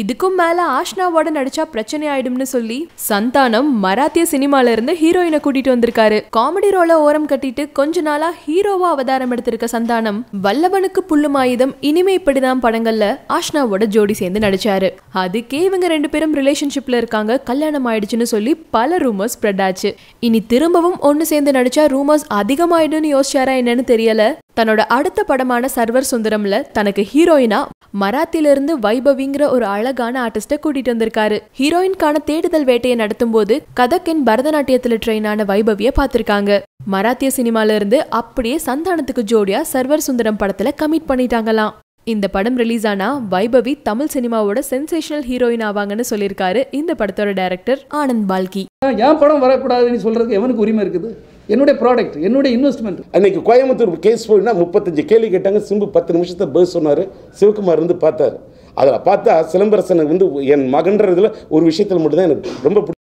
இதுக்கும் மேல ஆஷ்னாவோட நடிச்சா பிரச்சனை ஆயிடும்னு சொல்லி சந்தானம் மராத்திய சினிமால இருந்து ஹீரோயினை கூட்டிட்டு வந்திருக்காரு காமெடி ரோல ஓரம் கட்டிட்டு கொஞ்ச நாளா ஹீரோவா அவதாரம் எடுத்திருக்க சந்தானம் வல்லவனுக்கு புல்லும் ஆயுதம் இனிமே இப்படிதான் படங்கள்ல ஆஷ்னாவோட ஜோடி சேர்ந்து நடிச்சாரு அதுக்கே இவங்க ரெண்டு பேரும் ரிலேஷன்ஷிப்ல இருக்காங்க கல்யாணம் ஆயிடுச்சுன்னு சொல்லி பல ரூமர்ஸ் ஸ்ப்ரெட் ஆச்சு இனி திரும்பவும் ஒன்னு சேர்ந்து நடிச்சா ரூமர்ஸ் அதிகமாயிடும்னு யோசிச்சாரா என்னன்னு தெரியல தன்னோட அடுத்த படமான சர்வர் சுந்தரம்ல தனக்கு ஹீரோயினா மராத்திலிருந்து வைபவிங்கிற ஒரு அழகான ஆர்டிஸ்ட கூட்டிட்டு வந்திருக்காரு ஹீரோயின்கான தேடுதல் வேட்டையை நடத்தும் போது கதக்கின் பரதநாட்டியத்துல ட்ரெயின் ஆன வைபவிய பாத்திருக்காங்க மராத்திய சினிமால இருந்து அப்படியே சந்தானத்துக்கு ஜோடியா சர்வர் சுந்தரம் படத்துல கமிட் பண்ணிட்டாங்களாம் இந்த படம் ரிலீஸ் ஆனா வைபவி தமிழ் சினிமாவோட சென்சேஷனல் ஹீரோயின் ஆவாங்கன்னு சொல்லியிருக்காரு இந்த படத்தோட டைரக்டர் ஆனந்த் பால்கி என் படம் வரக்கூடாதுன்னு சொல்றதுக்கு எவனுக்கு உரிமை இருக்குது என்னுடைய ப்ராடக்ட் என்னுடைய இன்வெஸ்ட்மெண்ட் அன்னைக்கு கோயம்புத்தூர் கேஸ் போயினா முப்பத்தஞ்சு கேள்வி கேட்டாங்க சிம்பு பத்து நிமிஷத்தை பேர் சொன்னார் சிவகுமார் இருந்து பார்த்தார் அதில் பார்த்தா சிலம்பரசனுக்கு வந்து என் மகன்றதுல ஒரு விஷயத்தில் மட்டும்தான் எனக்கு ரொம்ப